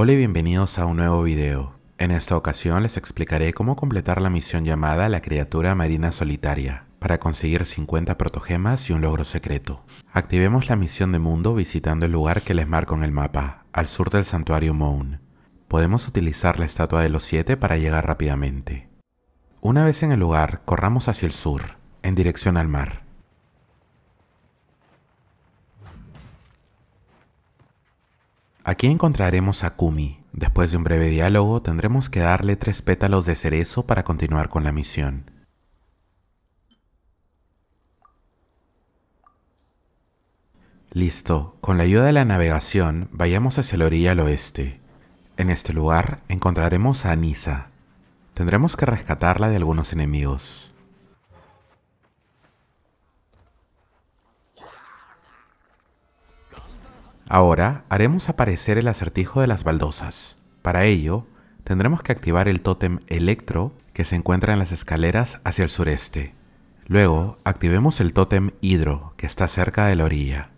Hola y bienvenidos a un nuevo video. En esta ocasión les explicaré cómo completar la misión llamada La Criatura Marina Solitaria para conseguir 50 protogemas y un logro secreto. Activemos la misión de mundo visitando el lugar que les marco en el mapa, al sur del santuario Moon. Podemos utilizar la estatua de los siete para llegar rápidamente. Una vez en el lugar, corramos hacia el sur, en dirección al mar. Aquí encontraremos a Kumi. Después de un breve diálogo tendremos que darle tres pétalos de cerezo para continuar con la misión. Listo, con la ayuda de la navegación vayamos hacia la orilla al oeste. En este lugar encontraremos a Anisa. Tendremos que rescatarla de algunos enemigos. Ahora haremos aparecer el acertijo de las baldosas. Para ello, tendremos que activar el tótem Electro que se encuentra en las escaleras hacia el sureste. Luego, activemos el tótem Hidro que está cerca de la orilla.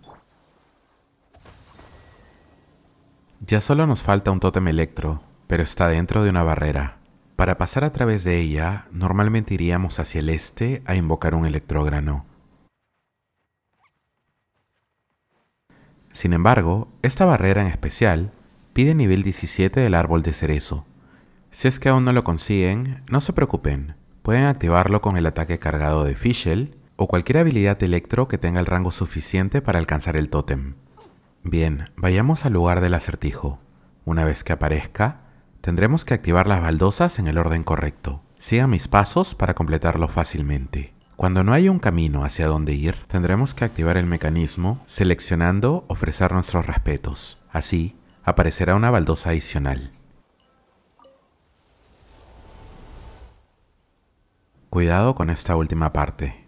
Ya solo nos falta un tótem Electro, pero está dentro de una barrera. Para pasar a través de ella, normalmente iríamos hacia el este a invocar un electrograno. Sin embargo, esta barrera en especial pide nivel 17 del árbol de cerezo. Si es que aún no lo consiguen, no se preocupen, pueden activarlo con el ataque cargado de Fischl o cualquier habilidad electro que tenga el rango suficiente para alcanzar el tótem. Bien, vayamos al lugar del acertijo. Una vez que aparezca, tendremos que activar las baldosas en el orden correcto. Siga mis pasos para completarlo fácilmente. Cuando no hay un camino hacia dónde ir, tendremos que activar el mecanismo seleccionando ofrecer nuestros respetos. Así, aparecerá una baldosa adicional. Cuidado con esta última parte.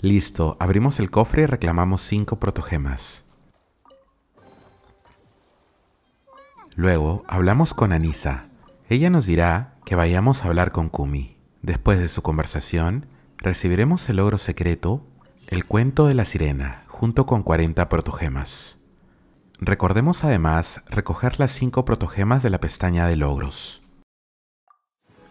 Listo, abrimos el cofre y reclamamos 5 protogemas. Luego, hablamos con Anisa. Ella nos dirá que vayamos a hablar con Kumi. Después de su conversación, recibiremos el logro secreto, el cuento de la sirena, junto con 40 protogemas. Recordemos además recoger las 5 protogemas de la pestaña de logros.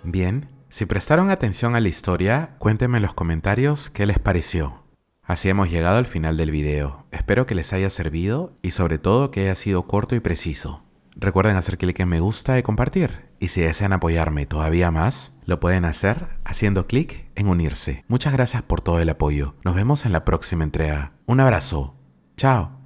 Bien, si prestaron atención a la historia, cuéntenme en los comentarios qué les pareció. Así hemos llegado al final del video. Espero que les haya servido y sobre todo que haya sido corto y preciso. Recuerden hacer clic en me gusta y compartir. Y si desean apoyarme todavía más, lo pueden hacer haciendo clic en unirse. Muchas gracias por todo el apoyo. Nos vemos en la próxima entrega. Un abrazo. Chao.